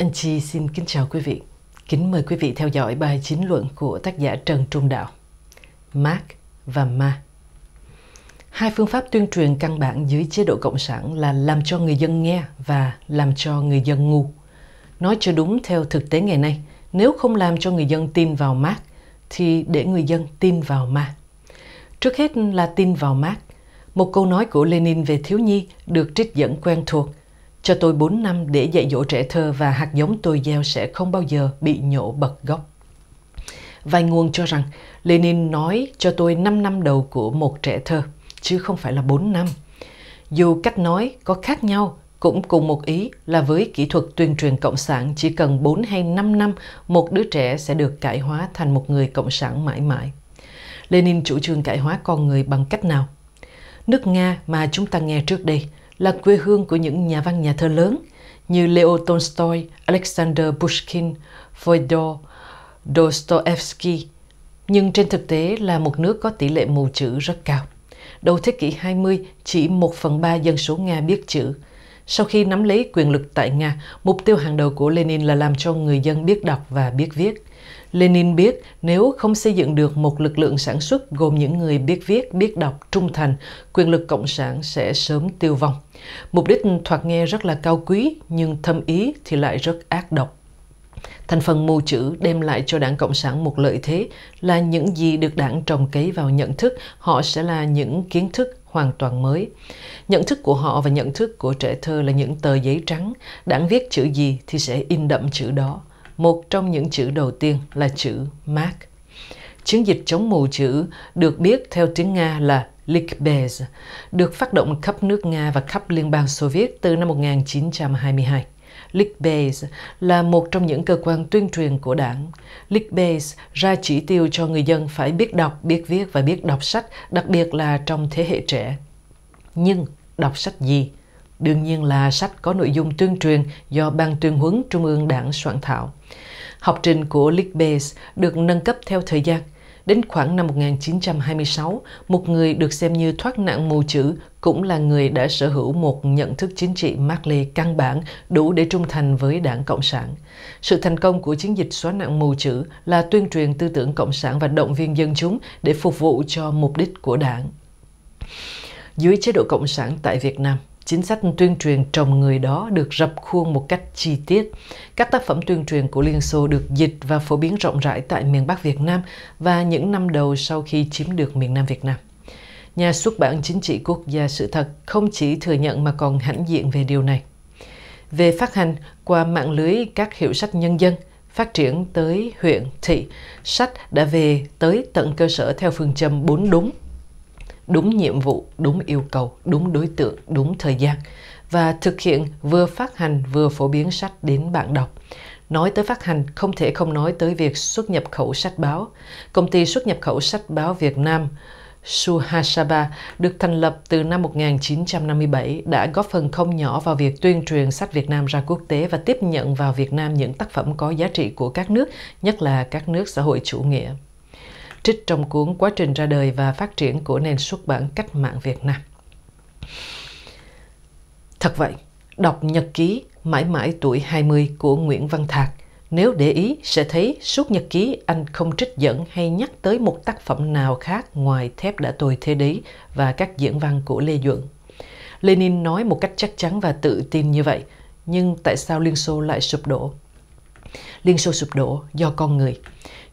Anh Chi xin kính chào quý vị. Kính mời quý vị theo dõi bài chính luận của tác giả Trần Trung Đạo. Mark và Ma Hai phương pháp tuyên truyền căn bản dưới chế độ Cộng sản là làm cho người dân nghe và làm cho người dân ngu. Nói cho đúng theo thực tế ngày nay, nếu không làm cho người dân tin vào Mark, thì để người dân tin vào Ma. Trước hết là tin vào Mark. Một câu nói của Lenin về thiếu nhi được trích dẫn quen thuộc – cho tôi 4 năm để dạy dỗ trẻ thơ và hạt giống tôi gieo sẽ không bao giờ bị nhổ bật gốc. Vài nguồn cho rằng Lenin nói cho tôi 5 năm đầu của một trẻ thơ, chứ không phải là 4 năm. Dù cách nói có khác nhau, cũng cùng một ý là với kỹ thuật tuyên truyền cộng sản chỉ cần 4 hay 5 năm một đứa trẻ sẽ được cải hóa thành một người cộng sản mãi mãi. Lenin chủ trương cải hóa con người bằng cách nào? Nước Nga mà chúng ta nghe trước đây – là quê hương của những nhà văn nhà thơ lớn như Leo Tolstoy, Alexander Pushkin, Fyodor Dostoevsky, nhưng trên thực tế là một nước có tỷ lệ mù chữ rất cao. Đầu thế kỷ 20, chỉ 1 phần 3 dân số Nga biết chữ. Sau khi nắm lấy quyền lực tại Nga, mục tiêu hàng đầu của Lenin là làm cho người dân biết đọc và biết viết. Lenin biết nếu không xây dựng được một lực lượng sản xuất gồm những người biết viết, biết đọc, trung thành, quyền lực cộng sản sẽ sớm tiêu vong. Mục đích thoạt nghe rất là cao quý, nhưng thâm ý thì lại rất ác độc. Thành phần mù chữ đem lại cho đảng Cộng sản một lợi thế là những gì được đảng trồng cấy vào nhận thức, họ sẽ là những kiến thức hoàn toàn mới. Nhận thức của họ và nhận thức của trẻ thơ là những tờ giấy trắng, đảng viết chữ gì thì sẽ in đậm chữ đó một trong những chữ đầu tiên là chữ Mark. Chiến dịch chống mù chữ được biết theo tiếng Nga là Likbez, được phát động khắp nước Nga và khắp Liên bang Xô Viết từ năm 1922. Likbase là một trong những cơ quan tuyên truyền của đảng. Likbase ra chỉ tiêu cho người dân phải biết đọc, biết viết và biết đọc sách, đặc biệt là trong thế hệ trẻ. Nhưng đọc sách gì? đương nhiên là sách có nội dung tuyên truyền do Ban tuyên huấn Trung ương Đảng soạn thảo. Học trình của Leakbase được nâng cấp theo thời gian. Đến khoảng năm 1926, một người được xem như thoát nạn mù chữ cũng là người đã sở hữu một nhận thức chính trị mát lê căn bản đủ để trung thành với đảng Cộng sản. Sự thành công của chiến dịch xóa nạn mù chữ là tuyên truyền tư tưởng Cộng sản và động viên dân chúng để phục vụ cho mục đích của đảng. Dưới chế độ Cộng sản tại Việt Nam, chính sách tuyên truyền trồng người đó được rập khuôn một cách chi tiết. Các tác phẩm tuyên truyền của Liên Xô được dịch và phổ biến rộng rãi tại miền Bắc Việt Nam và những năm đầu sau khi chiếm được miền Nam Việt Nam. Nhà xuất bản chính trị quốc gia sự thật không chỉ thừa nhận mà còn hãnh diện về điều này. Về phát hành qua mạng lưới các hiệu sách nhân dân, phát triển tới huyện, thị, sách đã về tới tận cơ sở theo phương châm bốn đúng đúng nhiệm vụ, đúng yêu cầu, đúng đối tượng, đúng thời gian và thực hiện vừa phát hành vừa phổ biến sách đến bạn đọc. Nói tới phát hành, không thể không nói tới việc xuất nhập khẩu sách báo. Công ty xuất nhập khẩu sách báo Việt Nam Suhasaba được thành lập từ năm 1957 đã góp phần không nhỏ vào việc tuyên truyền sách Việt Nam ra quốc tế và tiếp nhận vào Việt Nam những tác phẩm có giá trị của các nước, nhất là các nước xã hội chủ nghĩa trích trong cuốn Quá trình ra đời và phát triển của nền xuất bản cách mạng Việt Nam. Thật vậy, đọc nhật ký mãi mãi tuổi 20 của Nguyễn Văn Thạc, nếu để ý sẽ thấy suốt nhật ký anh không trích dẫn hay nhắc tới một tác phẩm nào khác ngoài Thép đã tồi thế đấy và các diễn văn của Lê Duẩn. Lenin nói một cách chắc chắn và tự tin như vậy, nhưng tại sao Liên Xô lại sụp đổ? Liên Xô sụp đổ do con người.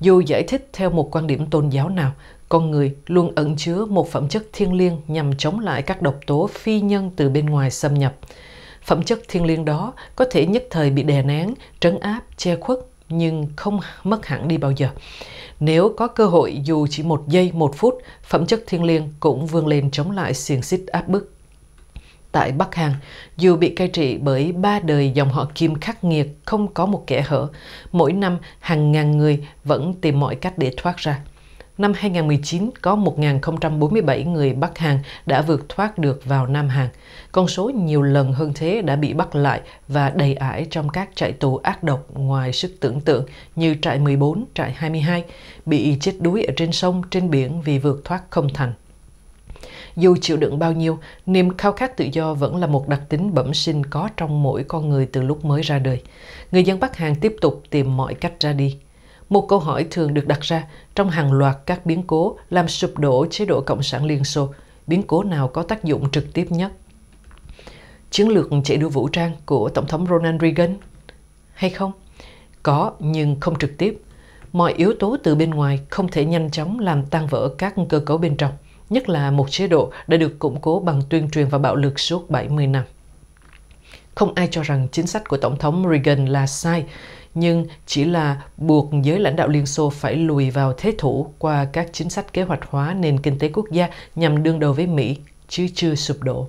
Dù giải thích theo một quan điểm tôn giáo nào, con người luôn ẩn chứa một phẩm chất thiêng liêng nhằm chống lại các độc tố phi nhân từ bên ngoài xâm nhập. Phẩm chất thiêng liêng đó có thể nhất thời bị đè nén, trấn áp, che khuất nhưng không mất hẳn đi bao giờ. Nếu có cơ hội dù chỉ một giây, một phút, phẩm chất thiêng liêng cũng vươn lên chống lại xiềng xích áp bức tại Bắc Hàn, dù bị cai trị bởi ba đời dòng họ Kim khắc nghiệt không có một kẻ hở, mỗi năm hàng ngàn người vẫn tìm mọi cách để thoát ra. Năm 2019 có 1.047 người Bắc Hàn đã vượt thoát được vào Nam Hàn. Con số nhiều lần hơn thế đã bị bắt lại và đầy ải trong các trại tù ác độc ngoài sức tưởng tượng như trại 14, trại 22, bị chết đuối ở trên sông, trên biển vì vượt thoát không thành. Dù chịu đựng bao nhiêu, niềm khao khát tự do vẫn là một đặc tính bẩm sinh có trong mỗi con người từ lúc mới ra đời. Người dân Bắc Hàn tiếp tục tìm mọi cách ra đi. Một câu hỏi thường được đặt ra trong hàng loạt các biến cố làm sụp đổ chế độ Cộng sản Liên Xô, biến cố nào có tác dụng trực tiếp nhất? Chiến lược chạy đua vũ trang của Tổng thống Ronald Reagan hay không? Có, nhưng không trực tiếp. Mọi yếu tố từ bên ngoài không thể nhanh chóng làm tan vỡ các cơ cấu bên trong nhất là một chế độ đã được củng cố bằng tuyên truyền và bạo lực suốt 70 năm. Không ai cho rằng chính sách của Tổng thống Reagan là sai, nhưng chỉ là buộc giới lãnh đạo Liên Xô phải lùi vào thế thủ qua các chính sách kế hoạch hóa nền kinh tế quốc gia nhằm đương đầu với Mỹ, chứ chưa sụp đổ.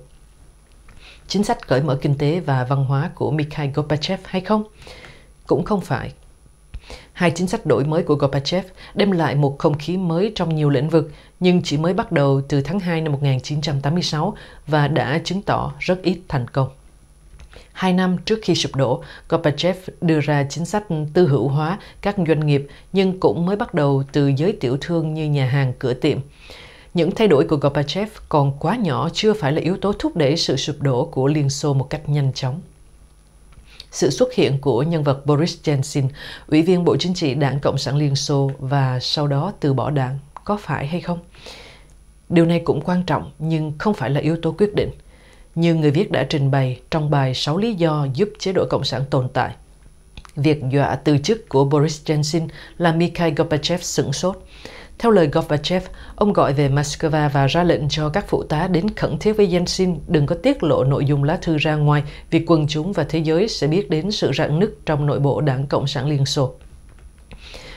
Chính sách cởi mở kinh tế và văn hóa của Mikhail Gorbachev hay không? Cũng không phải. Hai chính sách đổi mới của Gorbachev đem lại một không khí mới trong nhiều lĩnh vực, nhưng chỉ mới bắt đầu từ tháng 2 năm 1986 và đã chứng tỏ rất ít thành công. Hai năm trước khi sụp đổ, Gorbachev đưa ra chính sách tư hữu hóa các doanh nghiệp nhưng cũng mới bắt đầu từ giới tiểu thương như nhà hàng, cửa tiệm. Những thay đổi của Gorbachev còn quá nhỏ chưa phải là yếu tố thúc đẩy sự sụp đổ của Liên Xô một cách nhanh chóng sự xuất hiện của nhân vật Boris Jensen, ủy viên Bộ Chính trị Đảng Cộng sản Liên Xô và sau đó từ bỏ đảng, có phải hay không? Điều này cũng quan trọng nhưng không phải là yếu tố quyết định. Như người viết đã trình bày trong bài 6 lý do giúp chế độ Cộng sản tồn tại. Việc dọa từ chức của Boris Johnson là Mikhail Gorbachev sửng sốt. Theo lời Gorbachev, ông gọi về Moscow và ra lệnh cho các phụ tá đến khẩn thiết với Yeltsin đừng có tiết lộ nội dung lá thư ra ngoài vì quần chúng và thế giới sẽ biết đến sự rạn nứt trong nội bộ đảng Cộng sản Liên Xô.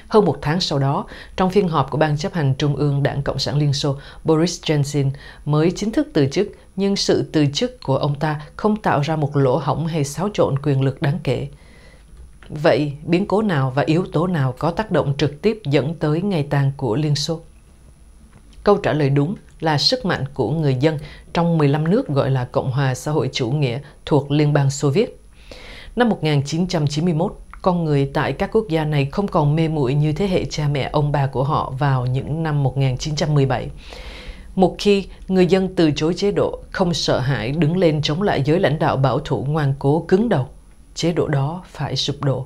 Hơn một tháng sau đó, trong phiên họp của Ban chấp hành Trung ương Đảng Cộng sản Liên Xô, Boris Johnson mới chính thức từ chức, nhưng sự từ chức của ông ta không tạo ra một lỗ hổng hay xáo trộn quyền lực đáng kể. Vậy biến cố nào và yếu tố nào có tác động trực tiếp dẫn tới ngày tàn của Liên Xô? Câu trả lời đúng là sức mạnh của người dân trong 15 nước gọi là Cộng hòa xã hội chủ nghĩa thuộc Liên bang Xô Viết. Năm 1991, con người tại các quốc gia này không còn mê muội như thế hệ cha mẹ ông bà của họ vào những năm 1917. Một khi người dân từ chối chế độ, không sợ hãi đứng lên chống lại giới lãnh đạo bảo thủ ngoan cố cứng đầu, chế độ đó phải sụp đổ.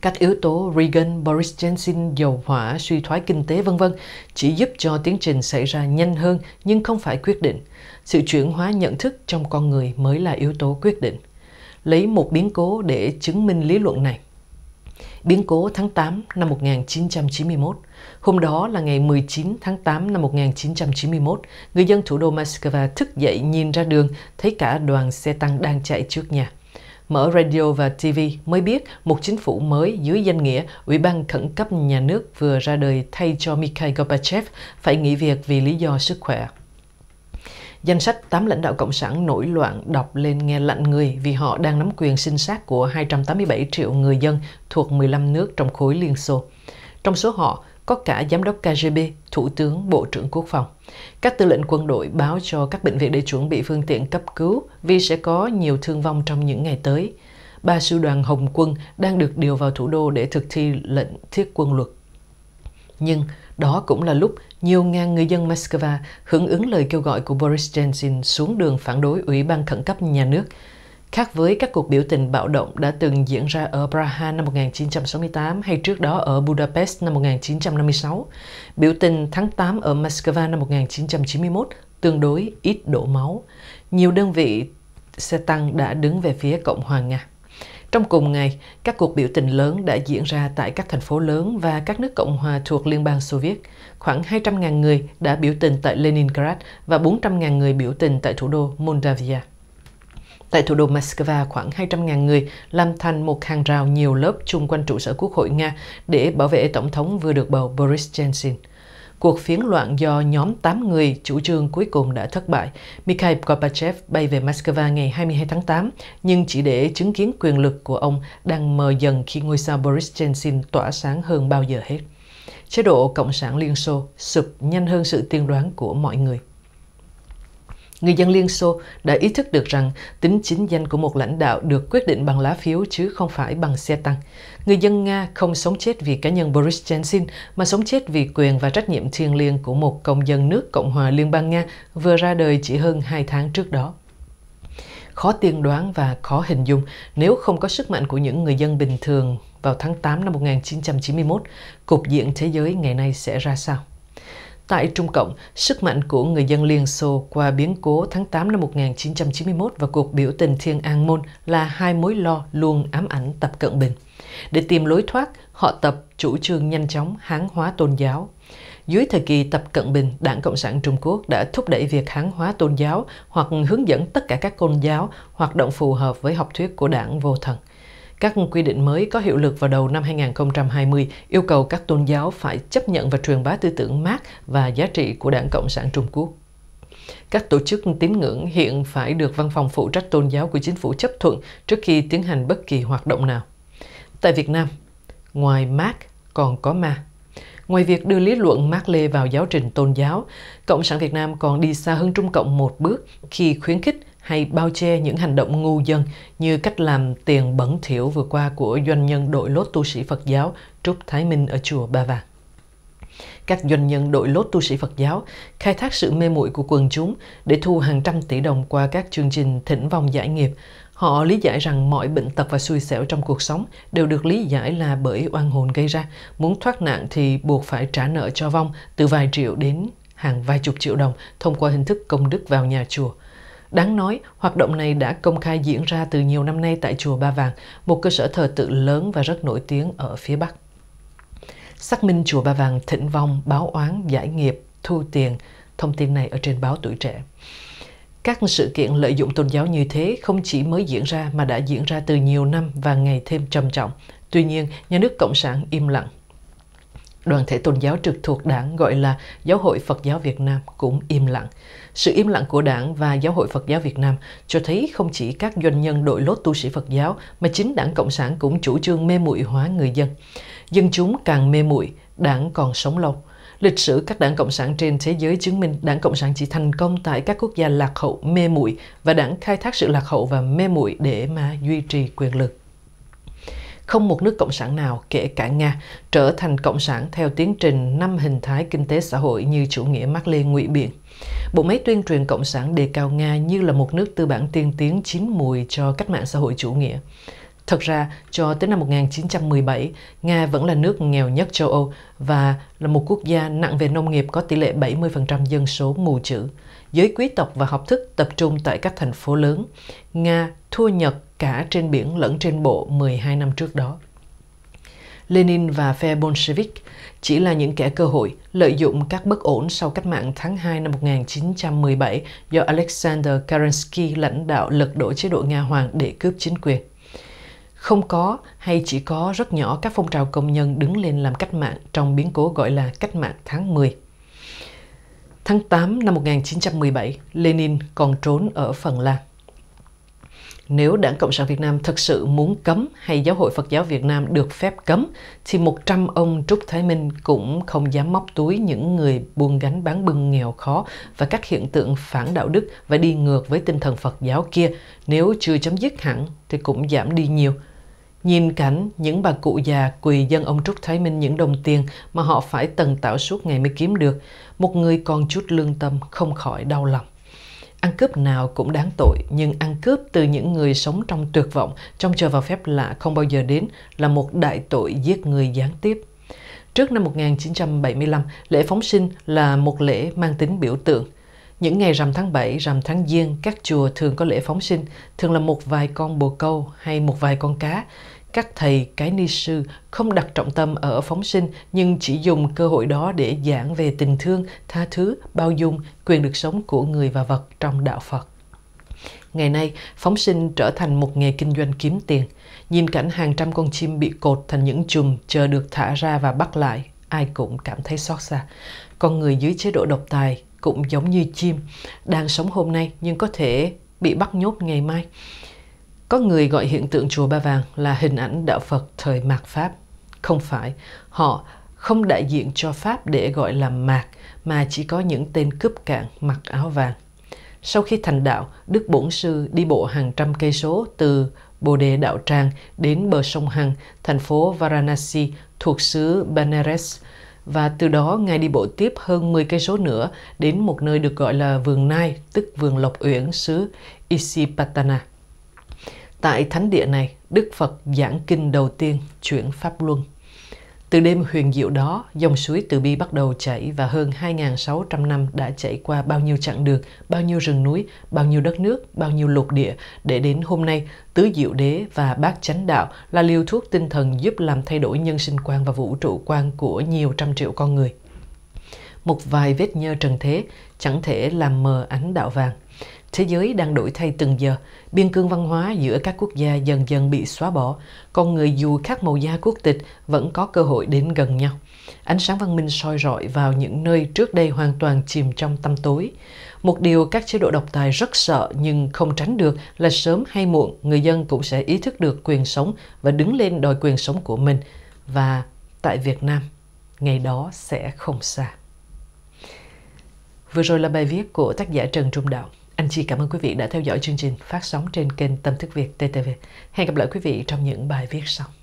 Các yếu tố Reagan, Boris Johnson, dầu hỏa, suy thoái kinh tế vân vân chỉ giúp cho tiến trình xảy ra nhanh hơn nhưng không phải quyết định. Sự chuyển hóa nhận thức trong con người mới là yếu tố quyết định. Lấy một biến cố để chứng minh lý luận này. Biến cố tháng 8 năm 1991. Hôm đó là ngày 19 tháng 8 năm 1991, người dân thủ đô Moscow thức dậy nhìn ra đường thấy cả đoàn xe tăng đang chạy trước nhà mở radio và TV mới biết một chính phủ mới dưới danh nghĩa Ủy ban Khẩn cấp Nhà nước vừa ra đời thay cho Mikhail Gorbachev phải nghỉ việc vì lý do sức khỏe. Danh sách 8 lãnh đạo Cộng sản nổi loạn đọc lên nghe lạnh người vì họ đang nắm quyền sinh sát của 287 triệu người dân thuộc 15 nước trong khối Liên Xô. Trong số họ, có cả giám đốc KGB, thủ tướng, bộ trưởng quốc phòng. Các tư lệnh quân đội báo cho các bệnh viện để chuẩn bị phương tiện cấp cứu vì sẽ có nhiều thương vong trong những ngày tới. Ba sư đoàn Hồng quân đang được điều vào thủ đô để thực thi lệnh thiết quân luật. Nhưng đó cũng là lúc nhiều ngàn người dân Moscow hưởng ứng lời kêu gọi của Boris Johnson xuống đường phản đối Ủy ban Khẩn cấp Nhà nước – Khác với các cuộc biểu tình bạo động đã từng diễn ra ở Praha năm 1968 hay trước đó ở Budapest năm 1956, biểu tình tháng 8 ở Moscow năm 1991 tương đối ít đổ máu. Nhiều đơn vị xe tăng đã đứng về phía Cộng hòa Nga. Trong cùng ngày, các cuộc biểu tình lớn đã diễn ra tại các thành phố lớn và các nước Cộng hòa thuộc Liên bang Xô Viết. Khoảng 200.000 người đã biểu tình tại Leningrad và 400.000 người biểu tình tại thủ đô Moldavia. Tại thủ đô Moscow, khoảng 200.000 người làm thành một hàng rào nhiều lớp chung quanh trụ sở Quốc hội Nga để bảo vệ Tổng thống vừa được bầu Boris Johnson. Cuộc phiến loạn do nhóm 8 người chủ trương cuối cùng đã thất bại. Mikhail Gorbachev bay về Moscow ngày 22 tháng 8, nhưng chỉ để chứng kiến quyền lực của ông đang mờ dần khi ngôi sao Boris Johnson tỏa sáng hơn bao giờ hết. Chế độ Cộng sản Liên Xô sụp nhanh hơn sự tiên đoán của mọi người. Người dân Liên Xô đã ý thức được rằng tính chính danh của một lãnh đạo được quyết định bằng lá phiếu chứ không phải bằng xe tăng. Người dân Nga không sống chết vì cá nhân Boris Yeltsin mà sống chết vì quyền và trách nhiệm thiêng liêng của một công dân nước Cộng hòa Liên bang Nga vừa ra đời chỉ hơn hai tháng trước đó khó tiên đoán và khó hình dung nếu không có sức mạnh của những người dân bình thường vào tháng 8 năm 1991, cục diện thế giới ngày nay sẽ ra sao. Tại Trung Cộng, sức mạnh của người dân Liên Xô qua biến cố tháng 8 năm 1991 và cuộc biểu tình Thiên An Môn là hai mối lo luôn ám ảnh Tập Cận Bình. Để tìm lối thoát, họ tập chủ trương nhanh chóng hán hóa tôn giáo. Dưới thời kỳ Tập Cận Bình, Đảng Cộng sản Trung Quốc đã thúc đẩy việc hán hóa tôn giáo hoặc hướng dẫn tất cả các tôn giáo hoạt động phù hợp với học thuyết của đảng vô thần – các quy định mới có hiệu lực vào đầu năm 2020 yêu cầu các tôn giáo phải chấp nhận và truyền bá tư tưởng Marx và giá trị của Đảng Cộng sản Trung Quốc. Các tổ chức tín ngưỡng hiện phải được văn phòng phụ trách tôn giáo của chính phủ chấp thuận trước khi tiến hành bất kỳ hoạt động nào. Tại Việt Nam, ngoài Marx còn có ma. Ngoài việc đưa lý luận Mác Lê vào giáo trình tôn giáo, Cộng sản Việt Nam còn đi xa hơn Trung Cộng một bước khi khuyến khích hay bao che những hành động ngu dân như cách làm tiền bẩn thiểu vừa qua của doanh nhân đội lốt tu sĩ Phật giáo Trúc Thái Minh ở chùa Ba Vàng. Các doanh nhân đội lốt tu sĩ Phật giáo khai thác sự mê muội của quần chúng để thu hàng trăm tỷ đồng qua các chương trình thỉnh vong giải nghiệp. Họ lý giải rằng mọi bệnh tật và xui xẻo trong cuộc sống đều được lý giải là bởi oan hồn gây ra. Muốn thoát nạn thì buộc phải trả nợ cho vong từ vài triệu đến hàng vài chục triệu đồng thông qua hình thức công đức vào nhà chùa – Đáng nói, hoạt động này đã công khai diễn ra từ nhiều năm nay tại Chùa Ba Vàng, một cơ sở thờ tự lớn và rất nổi tiếng ở phía Bắc. Xác minh Chùa Ba Vàng thịnh vong, báo oán, giải nghiệp, thu tiền, thông tin này ở trên báo tuổi trẻ. Các sự kiện lợi dụng tôn giáo như thế không chỉ mới diễn ra mà đã diễn ra từ nhiều năm và ngày thêm trầm trọng. Tuy nhiên, nhà nước Cộng sản im lặng. Đoàn thể tôn giáo trực thuộc đảng gọi là Giáo hội Phật giáo Việt Nam cũng im lặng. Sự im lặng của đảng và Giáo hội Phật giáo Việt Nam cho thấy không chỉ các doanh nhân đội lốt tu sĩ Phật giáo mà chính đảng Cộng sản cũng chủ trương mê muội hóa người dân. Dân chúng càng mê muội, đảng còn sống lâu. Lịch sử các đảng Cộng sản trên thế giới chứng minh đảng Cộng sản chỉ thành công tại các quốc gia lạc hậu mê muội và đảng khai thác sự lạc hậu và mê muội để mà duy trì quyền lực. Không một nước cộng sản nào, kể cả Nga, trở thành cộng sản theo tiến trình năm hình thái kinh tế xã hội như chủ nghĩa Mác Lê ngụy biện. Bộ máy tuyên truyền cộng sản đề cao Nga như là một nước tư bản tiên tiến chín mùi cho cách mạng xã hội chủ nghĩa. Thật ra, cho tới năm 1917, Nga vẫn là nước nghèo nhất châu Âu và là một quốc gia nặng về nông nghiệp có tỷ lệ 70% dân số mù chữ. Giới quý tộc và học thức tập trung tại các thành phố lớn. Nga thua Nhật cả trên biển lẫn trên bộ 12 năm trước đó. Lenin và phe Bolshevik chỉ là những kẻ cơ hội lợi dụng các bất ổn sau cách mạng tháng 2 năm 1917 do Alexander Kerensky lãnh đạo lật đổ chế độ Nga Hoàng để cướp chính quyền. Không có hay chỉ có rất nhỏ các phong trào công nhân đứng lên làm cách mạng trong biến cố gọi là cách mạng tháng 10. Tháng 8 năm 1917, Lenin còn trốn ở Phần Lan. Nếu Đảng Cộng sản Việt Nam thực sự muốn cấm hay Giáo hội Phật giáo Việt Nam được phép cấm, thì 100 ông Trúc Thái Minh cũng không dám móc túi những người buôn gánh bán bưng nghèo khó và các hiện tượng phản đạo đức và đi ngược với tinh thần Phật giáo kia. Nếu chưa chấm dứt hẳn thì cũng giảm đi nhiều. Nhìn cảnh những bà cụ già quỳ dân ông Trúc Thái Minh những đồng tiền mà họ phải tần tảo suốt ngày mới kiếm được, một người còn chút lương tâm không khỏi đau lòng. Ăn cướp nào cũng đáng tội, nhưng ăn cướp từ những người sống trong tuyệt vọng, trong chờ vào phép lạ không bao giờ đến là một đại tội giết người gián tiếp. Trước năm 1975, lễ phóng sinh là một lễ mang tính biểu tượng. Những ngày rằm tháng 7, rằm tháng Giêng, các chùa thường có lễ phóng sinh, thường là một vài con bồ câu hay một vài con cá các thầy cái ni sư không đặt trọng tâm ở phóng sinh nhưng chỉ dùng cơ hội đó để giảng về tình thương, tha thứ, bao dung, quyền được sống của người và vật trong đạo Phật. Ngày nay, phóng sinh trở thành một nghề kinh doanh kiếm tiền. Nhìn cảnh hàng trăm con chim bị cột thành những chùm chờ được thả ra và bắt lại, ai cũng cảm thấy xót xa. Con người dưới chế độ độc tài cũng giống như chim, đang sống hôm nay nhưng có thể bị bắt nhốt ngày mai. Có người gọi hiện tượng chùa Ba Vàng là hình ảnh đạo Phật thời mạt Pháp. Không phải, họ không đại diện cho Pháp để gọi là mạc mà chỉ có những tên cướp cạn mặc áo vàng. Sau khi thành đạo, Đức Bổn Sư đi bộ hàng trăm cây số từ Bồ Đề Đạo Tràng đến bờ sông Hằng, thành phố Varanasi thuộc xứ Benares và từ đó ngài đi bộ tiếp hơn 10 cây số nữa đến một nơi được gọi là vườn Nai, tức vườn Lộc Uyển xứ Isipatana. Tại thánh địa này, Đức Phật giảng kinh đầu tiên chuyển Pháp Luân. Từ đêm huyền diệu đó, dòng suối Từ Bi bắt đầu chảy và hơn 2.600 năm đã chảy qua bao nhiêu chặng đường, bao nhiêu rừng núi, bao nhiêu đất nước, bao nhiêu lục địa, để đến hôm nay, Tứ Diệu Đế và Bát Chánh Đạo là liều thuốc tinh thần giúp làm thay đổi nhân sinh quan và vũ trụ quan của nhiều trăm triệu con người. Một vài vết nhơ trần thế chẳng thể làm mờ ánh đạo vàng. Thế giới đang đổi thay từng giờ, biên cương văn hóa giữa các quốc gia dần dần bị xóa bỏ, con người dù khác màu da quốc tịch vẫn có cơ hội đến gần nhau. Ánh sáng văn minh soi rọi vào những nơi trước đây hoàn toàn chìm trong tăm tối. Một điều các chế độ độc tài rất sợ nhưng không tránh được là sớm hay muộn người dân cũng sẽ ý thức được quyền sống và đứng lên đòi quyền sống của mình. Và tại Việt Nam, ngày đó sẽ không xa. Vừa rồi là bài viết của tác giả Trần Trung Đạo. Anh chị cảm ơn quý vị đã theo dõi chương trình phát sóng trên kênh Tâm Thức Việt TTV. Hẹn gặp lại quý vị trong những bài viết sau.